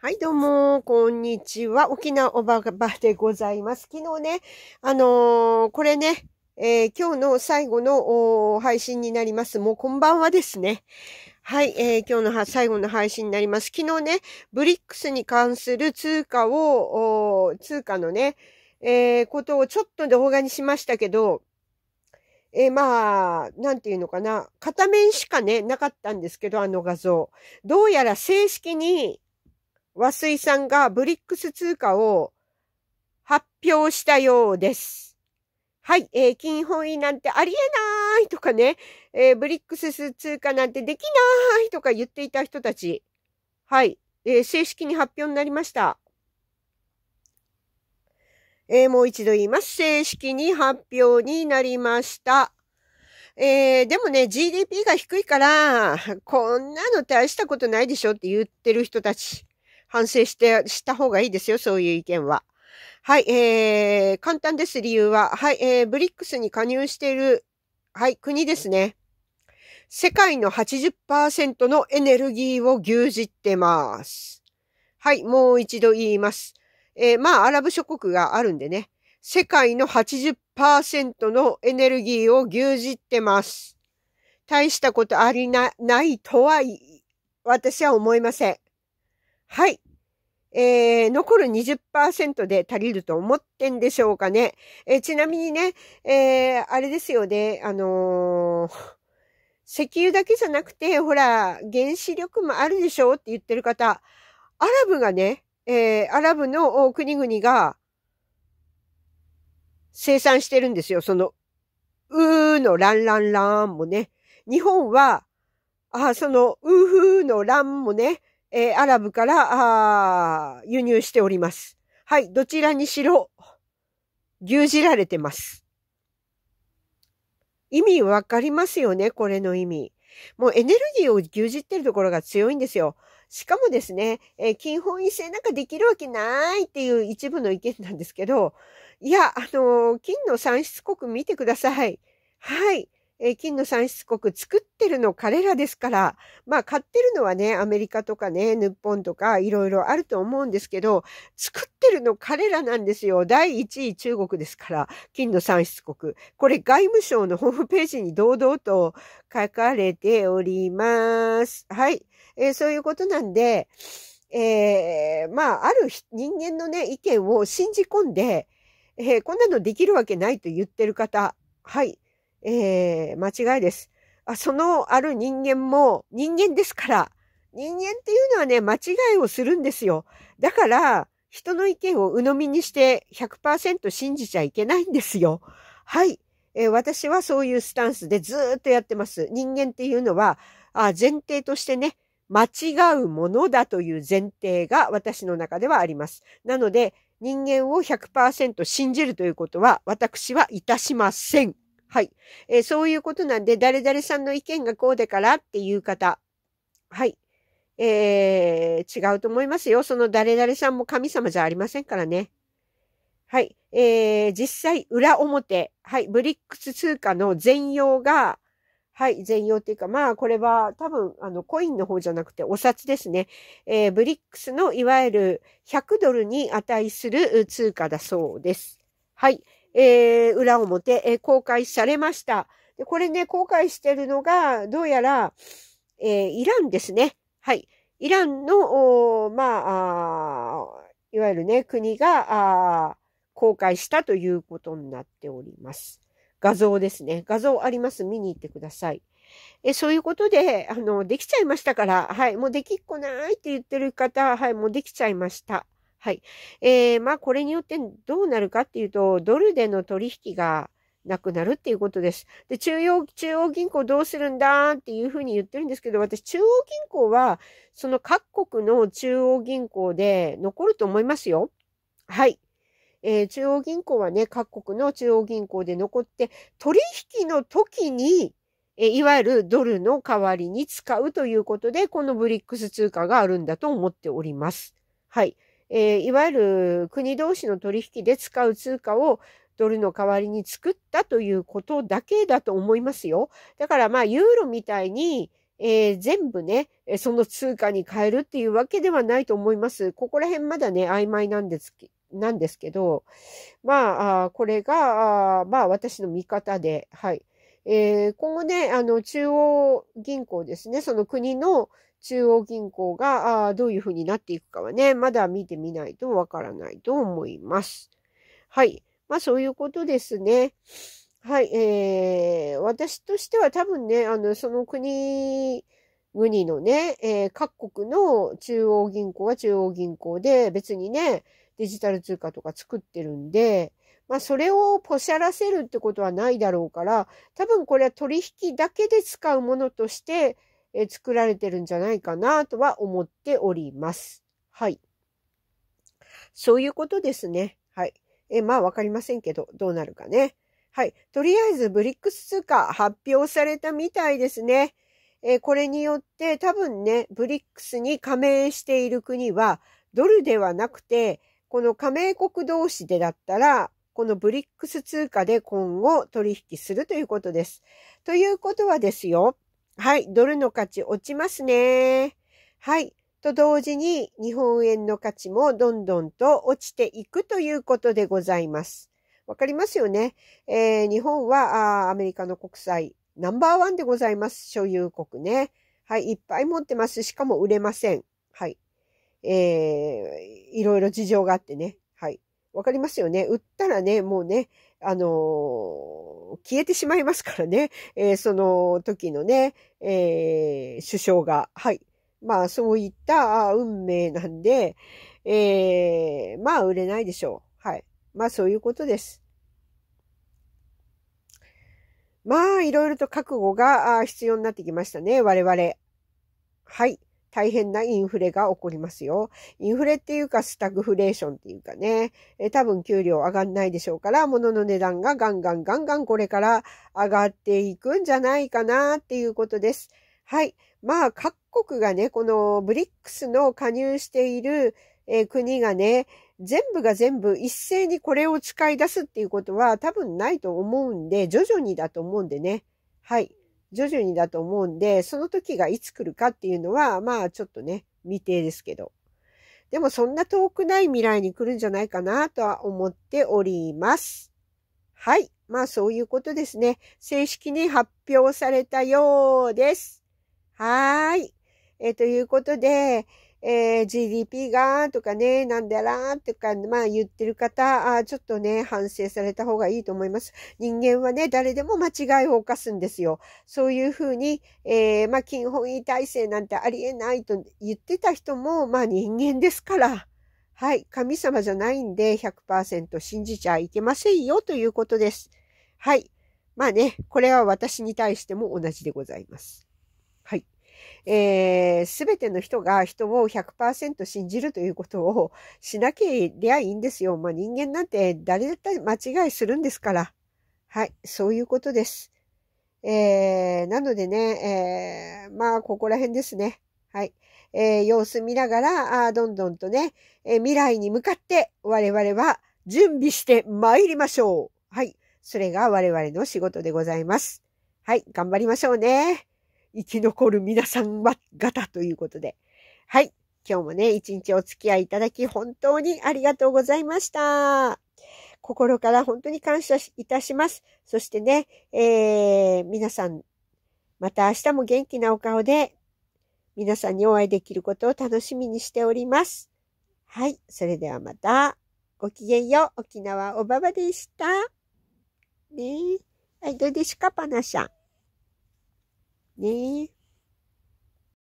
はい、どうも、こんにちは。沖縄おばばでございます。昨日ね、あのー、これね、えー、今日の最後の配信になります。もうこんばんはですね。はい、えー、今日の最後の配信になります。昨日ね、ブリックスに関する通貨を、通貨のね、えことをちょっと動画にしましたけど、えー、まあ、なんていうのかな。片面しかね、なかったんですけど、あの画像。どうやら正式に和水さんがブリックス通貨を発表したようです。はい、えー、金本位なんてありえないとかね、えー、ブリックス通貨なんてできないとか言っていた人たち。はい、えー、正式に発表になりました。えー、もう一度言います。正式に発表になりました。えー、でもね、GDP が低いから、こんなの大したことないでしょって言ってる人たち。反省して、した方がいいですよ、そういう意見は。はい、えー、簡単です、理由は。はい、えー、ブリックスに加入している、はい、国ですね。世界の80%のエネルギーを牛耳ってます。はい、もう一度言います。えー、まあ、アラブ諸国があるんでね。世界の80%のエネルギーを牛耳ってます。大したことありな、ないとは、私は思いません。はい。えー、残る20%で足りると思ってんでしょうかね。えー、ちなみにね、えー、あれですよね、あの石油だけじゃなくて、ほら、原子力もあるでしょって言ってる方、アラブがね、えアラブの国々が生産してるんですよ。その、うーのランランランもね。日本は、あ、その、うーふーのランもね、えー、アラブから、あ輸入しております。はい、どちらにしろ、牛耳られてます。意味わかりますよね、これの意味。もうエネルギーを牛耳ってるところが強いんですよ。しかもですね、えー、金本位制なんかできるわけないっていう一部の意見なんですけど、いや、あのー、金の産出国見てください。はい。えー、金の産出国作ってるの彼らですから、まあ買ってるのはね、アメリカとかね、日本とかいろいろあると思うんですけど、作ってるの彼らなんですよ。第1位中国ですから、金の産出国。これ外務省のホームページに堂々と書かれております。はい。えー、そういうことなんで、えー、まあ、ある人間のね、意見を信じ込んで、えー、こんなのできるわけないと言ってる方、はい。えー、間違いです。あそのある人間も人間ですから、人間っていうのはね、間違いをするんですよ。だから、人の意見を鵜呑みにして100%信じちゃいけないんですよ。はい。えー、私はそういうスタンスでずっとやってます。人間っていうのは、あ前提としてね、間違うものだという前提が私の中ではあります。なので、人間を100%信じるということは私はいたしません。はい。えー、そういうことなんで、誰々さんの意見がこうでからっていう方。はい。えー、違うと思いますよ。その誰々さんも神様じゃありませんからね。はい。えー、実際、裏表。はい。ブリックス通貨の全容が、はい。全容っていうか、まあ、これは多分、あの、コインの方じゃなくて、お札ですね。えー、ブリックスのいわゆる100ドルに値する通貨だそうです。はい。えー、裏表、えー、公開されました。でこれね、公開してるのが、どうやら、えー、イランですね。はい。イランの、まあいわゆるね、国が、公開したということになっております。画像ですね。画像あります。見に行ってください。えそういうことで、あの、できちゃいましたから、はい、もうできっこないって言ってる方、はい、もうできちゃいました。はい。えー、まあこれによってどうなるかっていうと、ドルでの取引がなくなるっていうことです。で、中央、中央銀行どうするんだっていうふうに言ってるんですけど、私、中央銀行は、その各国の中央銀行で残ると思いますよ。はい。えー、中央銀行はね、各国の中央銀行で残って、取引の時に、えいわゆるドルの代わりに使うということで、このブリックス通貨があるんだと思っております。はい。えー、いわゆる国同士の取引で使う通貨をドルの代わりに作ったということだけだと思いますよ。だからまあユーロみたいに、えー、全部ね、その通貨に変えるっていうわけではないと思います。ここら辺まだね、曖昧なんですなんですけど、まあ、あこれが、あまあ私の見方で、はい。えー、今後ね、あの、中央銀行ですね、その国の中央銀行が、あどういうふうになっていくかはね、まだ見てみないとわからないと思います。はい。まあ、そういうことですね。はい。えー、私としては多分ね、あの、その国、国のね、えー、各国の中央銀行は中央銀行で、別にね、デジタル通貨とか作ってるんで、まあ、それをポシャらせるってことはないだろうから、多分これは取引だけで使うものとして、え作られてるんじゃないかなとは思っております。はい。そういうことですね。はい。え、まあわかりませんけど、どうなるかね。はい。とりあえず、ブリックス通貨発表されたみたいですね。えこれによって多分ね、ブリックスに加盟している国は、ドルではなくて、この加盟国同士でだったら、このブリックス通貨で今後取引するということです。ということはですよ。はい、ドルの価値落ちますね。はい。と同時に日本円の価値もどんどんと落ちていくということでございます。わかりますよね、えー、日本はアメリカの国債ナンバーワンでございます。所有国ね。はい、いっぱい持ってます。しかも売れません。はい。えー、いろいろ事情があってね。わかりますよね。売ったらね、もうね、あのー、消えてしまいますからね。えー、その時のね、えー、首相が。はい。まあ、そういった運命なんで、えー、まあ、売れないでしょう。はい。まあ、そういうことです。まあ、いろいろと覚悟が必要になってきましたね。我々。はい。大変なインフレが起こりますよ。インフレっていうかスタグフレーションっていうかね、え多分給料上がんないでしょうから、物の値段がガンガンガンガンこれから上がっていくんじゃないかなっていうことです。はい。まあ、各国がね、このブリックスの加入している、え国がね、全部が全部一斉にこれを使い出すっていうことは多分ないと思うんで、徐々にだと思うんでね。はい。徐々にだと思うんで、その時がいつ来るかっていうのは、まあちょっとね、未定ですけど。でもそんな遠くない未来に来るんじゃないかなとは思っております。はい。まあそういうことですね。正式に発表されたようです。はーい。えー、ということで、えー、GDP がとかね、なんだらとか、まあ言ってる方、あちょっとね、反省された方がいいと思います。人間はね、誰でも間違いを犯すんですよ。そういうふうに、えー、まあ、金本位体制なんてありえないと言ってた人も、まあ人間ですから、はい、神様じゃないんで100%信じちゃいけませんよということです。はい。まあね、これは私に対しても同じでございます。はい。す、えー、べ、ての人が人を100%信じるということをしなけりゃいいんですよ。まあ、人間なんて誰だって間違いするんですから。はい、そういうことです。えー、なのでね、えー、まあ、ここら辺ですね。はい。えー、様子見ながら、あどんどんとね、えー、未来に向かって我々は準備して参りましょう。はい。それが我々の仕事でございます。はい。頑張りましょうね。生き残る皆さん方ということで。はい。今日もね、一日お付き合いいただき、本当にありがとうございました。心から本当に感謝いたします。そしてね、えー、皆さん、また明日も元気なお顔で、皆さんにお会いできることを楽しみにしております。はい。それではまた、ごきげんよう。沖縄おばばでした。ねえ。はい、どうですか、パナシャン。你。